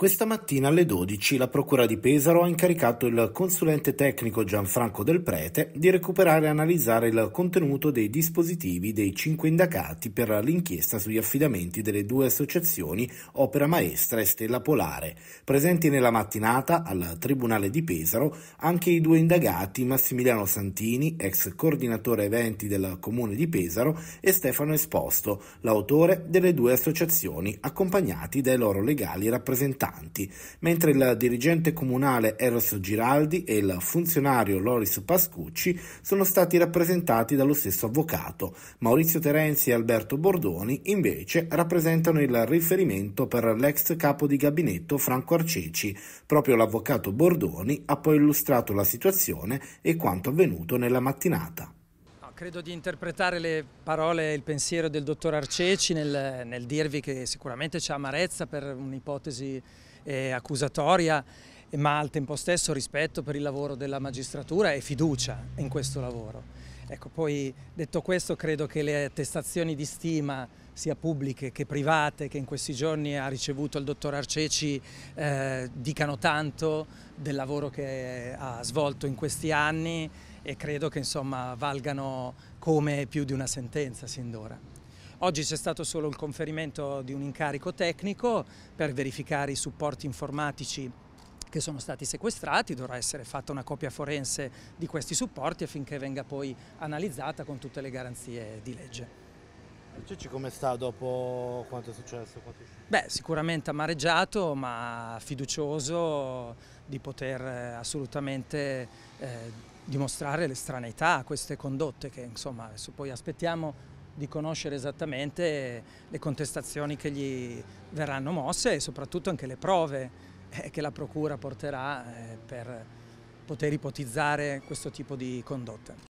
Questa mattina alle 12 la Procura di Pesaro ha incaricato il consulente tecnico Gianfranco Del Prete di recuperare e analizzare il contenuto dei dispositivi dei cinque indagati per l'inchiesta sugli affidamenti delle due associazioni Opera Maestra e Stella Polare. Presenti nella mattinata al Tribunale di Pesaro anche i due indagati Massimiliano Santini, ex coordinatore eventi del Comune di Pesaro, e Stefano Esposto, l'autore delle due associazioni, accompagnati dai loro legali rappresentanti abitanti, mentre il dirigente comunale Eros Giraldi e il funzionario Loris Pascucci sono stati rappresentati dallo stesso avvocato. Maurizio Terenzi e Alberto Bordoni invece rappresentano il riferimento per l'ex capo di gabinetto Franco Arceci. Proprio l'avvocato Bordoni ha poi illustrato la situazione e quanto avvenuto nella mattinata. Credo di interpretare le parole e il pensiero del dottor Arceci nel, nel dirvi che sicuramente c'è amarezza per un'ipotesi eh, accusatoria ma al tempo stesso rispetto per il lavoro della magistratura e fiducia in questo lavoro. Ecco, poi detto questo credo che le attestazioni di stima sia pubbliche che private che in questi giorni ha ricevuto il dottor Arceci eh, dicano tanto del lavoro che ha svolto in questi anni e credo che insomma, valgano come più di una sentenza sin d'ora. Oggi c'è stato solo il conferimento di un incarico tecnico per verificare i supporti informatici che sono stati sequestrati, dovrà essere fatta una copia forense di questi supporti affinché venga poi analizzata con tutte le garanzie di legge. Cicci come sta dopo quanto è successo? Quanto è Beh, sicuramente amareggiato, ma fiducioso di poter eh, assolutamente eh, dimostrare l'estraneità a queste condotte che insomma adesso poi aspettiamo di conoscere esattamente le contestazioni che gli verranno mosse e soprattutto anche le prove eh, che la Procura porterà eh, per poter ipotizzare questo tipo di condotte.